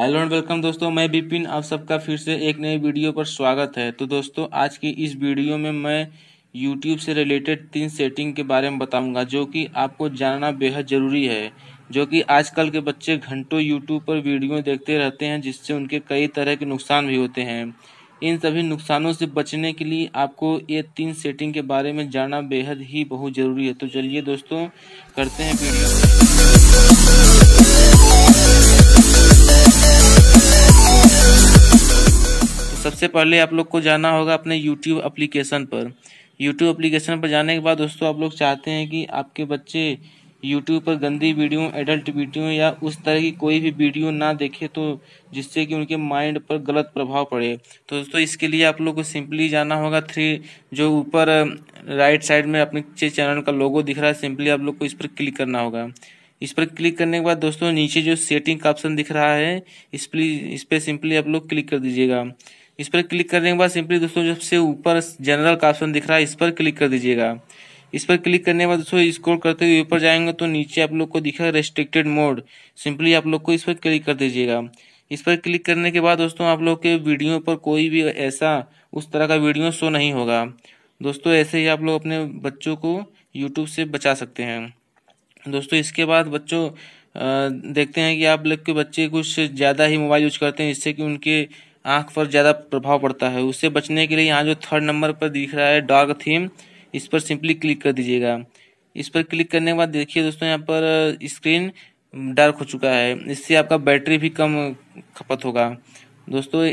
hello and welcome दोस्तों मैं बिपिन आप सबका फिर से एक नए वीडियो पर स्वागत है तो दोस्तों आज की इस वीडियो में मैं यूट्यूब से रिलेटेड तीन सेटिंग के बारे में बताऊंगा जो कि आपको जानना बेहद ज़रूरी है जो कि आजकल के बच्चे घंटों यूट्यूब पर वीडियो देखते रहते हैं जिससे उनके कई तरह के नुकसान भी होते हैं इन सभी नुकसानों से बचने के लिए आपको ये तीन सेटिंग के बारे में जानना बेहद ही बहुत ज़रूरी है तो चलिए दोस्तों करते हैं वीडियो सबसे पहले आप लोग को जाना होगा अपने यूट्यूब अप्लीकेशन पर यूट्यूब अप्लीकेशन पर जाने के बाद दोस्तों आप लोग चाहते हैं कि आपके बच्चे यूट्यूब पर गंदी वीडियो एडल्ट वीडियो या उस तरह की कोई भी वीडियो ना देखे तो जिससे कि उनके माइंड पर गलत प्रभाव पड़े तो दोस्तों इसके लिए आप लोग को सिंपली जाना होगा थ्री जो ऊपर राइट साइड में अपने चैनल का लोगो दिख रहा है सिंपली आप लोग को इस पर क्लिक करना होगा इस पर क्लिक करने के बाद दोस्तों नीचे जो सेटिंग का ऑप्शन दिख रहा है इस पर इस पर सिंपली आप लोग क्लिक कर दीजिएगा इस पर क्लिक करने के बाद सिंपली दोस्तों जब से ऊपर जनरल का ऑप्शन दिख रहा है इस पर क्लिक कर दीजिएगा इस पर क्लिक करने के बाद दोस्तों स्क्रॉल करते हुए ऊपर जाएंगे तो नीचे आप लोग को दिखेगा रेस्ट्रिक्टेड मोड सिंपली आप लोग को इस पर क्लिक कर दीजिएगा इस पर क्लिक करने के बाद दोस्तों आप लोग के वीडियो पर कोई भी ऐसा उस तरह का वीडियो शो नहीं होगा दोस्तों ऐसे ही आप लोग अपने बच्चों को यूट्यूब से बचा सकते हैं दोस्तों इसके बाद बच्चों देखते हैं कि आप लोग के बच्चे कुछ ज़्यादा ही मोबाइल यूज करते हैं जिससे कि उनके आँख पर ज़्यादा प्रभाव पड़ता है उससे बचने के लिए यहाँ जो थर्ड नंबर पर दिख रहा है डार्क थीम इस पर सिंपली क्लिक कर दीजिएगा इस पर क्लिक करने के बाद देखिए दोस्तों यहाँ पर स्क्रीन डार्क हो चुका है इससे आपका बैटरी भी कम खपत होगा दोस्तों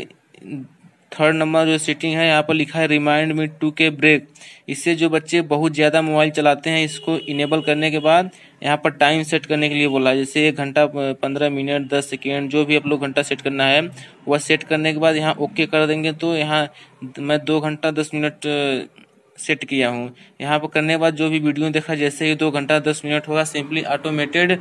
थर्ड नंबर जो सेटिंग है यहाँ पर लिखा है रिमाइंड मी टू के ब्रेक इससे जो बच्चे बहुत ज़्यादा मोबाइल चलाते हैं इसको इनेबल करने के बाद यहाँ पर टाइम सेट करने के लिए बोला है जैसे एक घंटा पंद्रह मिनट दस सेकेंड जो भी आप लोग घंटा सेट करना है वह सेट करने के बाद यहाँ ओके कर देंगे तो यहाँ मैं दो घंटा दस मिनट सेट किया हूँ यहाँ पर करने के बाद जो भी वीडियो देखा जैसे ही दो घंटा दस मिनट होगा सिंपली ऑटोमेटेड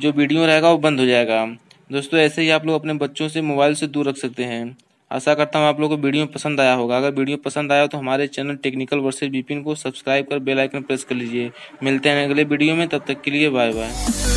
जो वीडियो रहेगा वो बंद हो जाएगा दोस्तों ऐसे ही आप लोग अपने बच्चों से मोबाइल से दूर रख सकते हैं आशा करता हूँ आप लोगों को वीडियो पसंद आया होगा अगर वीडियो पसंद आया तो हमारे चैनल टेक्निकल वर्सेज बीपिन को सब्सक्राइब कर बेल आइकन प्रेस कर लीजिए मिलते हैं अगले वीडियो में तब तक के लिए बाय बाय